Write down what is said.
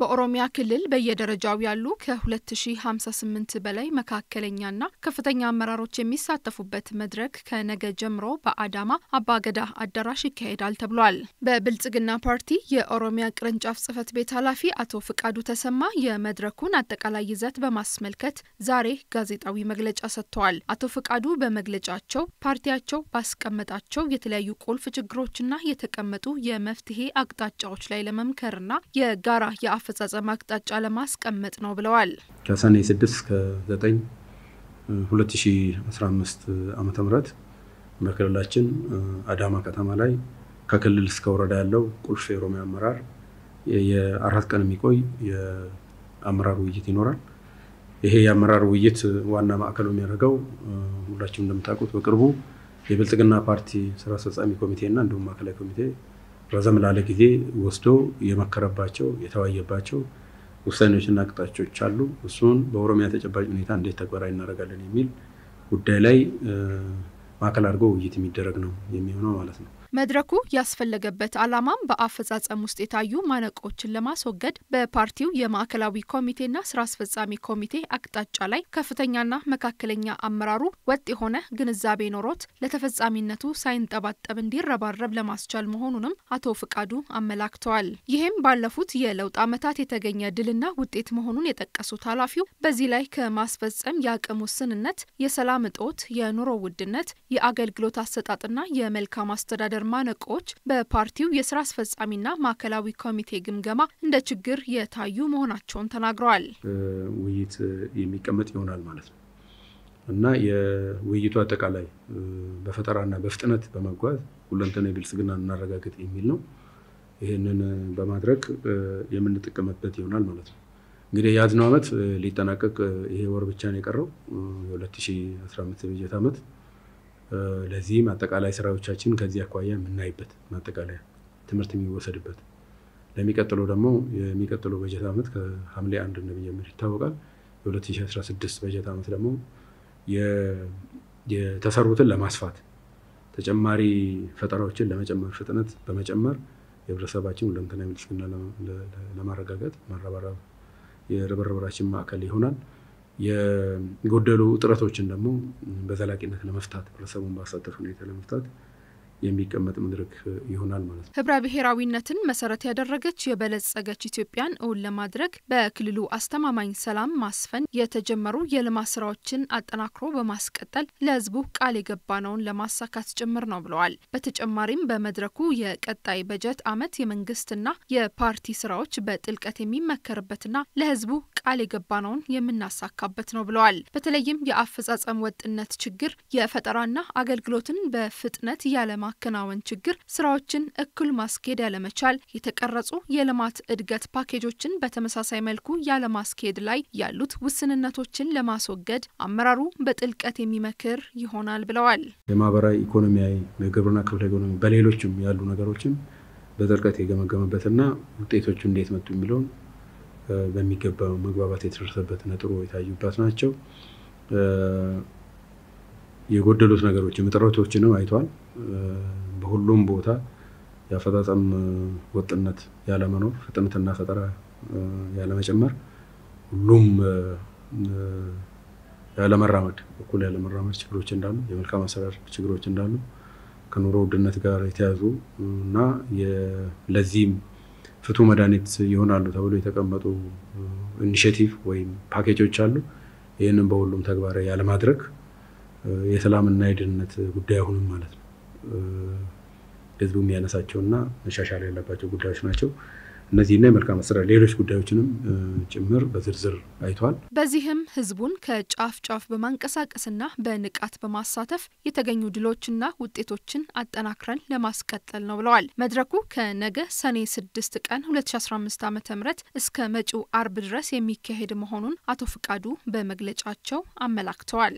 በኦሮሚያ ክልል በየደረጃው ያሉ ከ2058 በላይ መካከለኛና ከፍተኛ አመራሮች የሚሳተፉበት መድረክ ከነገ ጀምሮ በአዳማ አባገዳ አዳራሽ ይካሄዳል ተብሏል። በብልጽግና ፓርቲ የኦሮሚያ ቅርንጫፍ ጽህፈት ቤት ኃላፊ አቶ ፍቃዱ ተሰማ የመድረኩን አጠቃላይ ይዘት በማስመልከት ዛሬ ጋዜጣዊ መግለጫ ሰጥተዋል። አቶ ፍቃዱ በመግለጫቸው ፓርቲያቸው ባስቀመጣቸው የተለያዩ ቁልፍ ችግሮችና የተቀመጡ የመፍትሄ አቅጣጫዎች ላይ ለመምከርና የጋራ አፈጻጸም አቅጣጫ ለማስቀመጥ ነው ብለዋል። ከሰኔ 6 እስከ 9 2015 ዓ ም በክልላችን አዳማ ከተማ ላይ ከክልል እስከ ወረዳ ያለው ቁልፍ የኦሮሚያ አመራር የአራት ቀን የሚቆይ የአመራር ውይይት ይኖራል። ይሄ የአመራር ውይይት ዋና ማዕከሉ የሚያደርገው ሁላችሁም እንደምታውቁት በቅርቡ የብልጽግና ፓርቲ ስራ አስፈጻሚ ኮሚቴ እና እንዲሁም ማዕከላዊ ኮሚቴ ረዘም ላለ ጊዜ ወስዶ የመከረባቸው የተወያየባቸው ውሳኔዎችና ቅጣቾች አሉ። እሱን በኦሮሚያ ተጨባጭ ሁኔታ እንዴት ተግባራዊ እናደርጋለን የሚል ጉዳይ ላይ ማዕከል አድርጎ ውይይት የሚደረግ ነው የሚሆነው ማለት ነው። መድረኩ ያስፈለገበት ዓላማም በአፈጻጸም ውስጥ የታዩ ማነቆችን ለማስወገድ በፓርቲው የማዕከላዊ ኮሚቴና ስራ አስፈጻሚ ኮሚቴ አቅጣጫ ላይ ከፍተኛና መካከለኛ አመራሩ ወጥ የሆነ ግንዛቤ ኖሮት ለተፈጻሚነቱ ሳይንጠባጠብ እንዲረባረብ ለማስቻል መሆኑንም አቶ ፍቃዱ አመላክተዋል። ይህም ባለፉት የለውጥ ዓመታት የተገኘ ድልና ውጤት መሆኑን የጠቀሱት ኃላፊው በዚህ ላይ ከማስፈጸም የአቅም ውስንነት፣ የሰላም እጦት፣ የኑሮ ውድነት፣ የአገልግሎት አሰጣጥና የመልካም አስተዳደር የአስተዳደር ማነቆዎች በፓርቲው የስራ አስፈጻሚና ማዕከላዊ ኮሚቴ ግምገማ እንደ ችግር የታዩ መሆናቸውን ተናግረዋል። ውይይት የሚቀመጥ ይሆናል ማለት ነው እና የውይይቱ አጠቃላይ በፈጠራና በፍጥነት በመጓዝ ሁለንተናዊ ብልጽግና እናረጋግጥ የሚል ነው። ይህንን በማድረግ የምንጠቀምበት ይሆናል ማለት ነው። እንግዲህ የያዝነው ዓመት ሊጠናቀቅ ይሄ ወር ብቻ ነው የቀረው የ2015 በጀት ዓመት ለዚህም አጠቃላይ ስራዎቻችን ከዚህ አኳያ የምናይበት ማጠቃለያ ትምህርት የሚወሰድበት ለሚቀጥለው ደግሞ የሚቀጥለው በጀት ዓመት ከሐምሌ አንድ እንደሚጀምር ይታወቃል። የ2016 በጀት ዓመት ደግሞ የተሰሩትን ለማስፋት ተጨማሪ ፈጠራዎችን ለመጨመር ፍጥነት በመጨመር የህብረተሰባችን ሁለንተናዊ ብልጽግና ለማረጋገጥ መረባረብ የርብርብራችን ማዕከል ይሆናል። የጎደሉ እጥረቶችን ደግሞ በዘላቂነት ለመፍታት ህብረተሰቡን ባሳተፍ ሁኔታ ለመፍታት የሚቀመጥ መድረክ ይሆናል ማለት ነው። ህብረ ብሔራዊነትን መሰረት ያደረገች የበለጸገች ኢትዮጵያን እውን ለማድረግ በክልሉ አስተማማኝ ሰላም ማስፈን የተጀመሩ የልማት ስራዎችን አጠናክሮ በማስቀጠል ለህዝቡ ቃል የገባነውን ለማሳካት ጭምር ነው ብለዋል። በተጨማሪም በመድረኩ የቀጣይ በጀት አመት የመንግስትና የፓርቲ ስራዎች በጥልቀት የሚመከርበትና ለህዝቡ ቃል የገባነውን የምናሳካበት ነው ብለዋል። በተለይም የአፈጻጸም ወጥነት ችግር፣ የፈጠራና አገልግሎትን በፍጥነት ያለማ የማከናወን ችግር ስራዎችን እኩል ማስኬድ ያለመቻል፣ የተቀረጹ የልማት እድገት ፓኬጆችን በተመሳሳይ መልኩ ያለማስኬድ ላይ ያሉት ውስንነቶችን ለማስወገድ አመራሩ በጥልቀት የሚመክር ይሆናል ብለዋል። የማህበራዊ ኢኮኖሚያዊ፣ ግብርና ክፍለ ኢኮኖሚ በሌሎችም ያሉ ነገሮችን በጥልቀት የገመገመበትና ውጤቶቹ እንዴት መጡ የሚለውን በሚገባ መግባባት የተደረሰበት ነጥሮ የታዩባት ናቸው። የጎደሉት ነገሮችም እጥረቶችንም አይቷል። በሁሉም ቦታ የአፈጻጸም ወጥነት ያለመኖር፣ ፍጥነትና ፈጠራ ያለመጨመር፣ ሁሉም ያለመራመድ እኩል ያለመራመድ ችግሮች እንዳሉ፣ የመልካም አሰራር ችግሮች እንዳሉ ከኑሮ ውድነት ጋር የተያዙ እና ለዚህም ፍቱ መድኃኒት ይሆናሉ ተብሎ የተቀመጡ ኢኒሽቲቭ ወይም ፓኬጆች አሉ። ይህንን በሁሉም ተግባራዊ ያለማድረግ የሰላምና የደህንነት ጉዳይ አሁንም ማለት ነው ህዝቡ የሚያነሳቸውና መሻሻል ያለባቸው ጉዳዮች ናቸው። እነዚህና የመልካም አስተዳደር ሌሎች ጉዳዮችንም ጭምር በዝርዝር አይተዋል። በዚህም ህዝቡን ከጫፍ ጫፍ በማንቀሳቀስና በንቃት በማሳተፍ የተገኙ ድሎችና ውጤቶችን አጠናክረን ለማስቀጠል ነው ብለዋል። መድረኩ ከነገ ሰኔ 6 ቀን 2015 ዓ ም እስከ መጪው አርብ ድረስ የሚካሄድ መሆኑን አቶ ፍቃዱ በመግለጫቸው አመላክተዋል።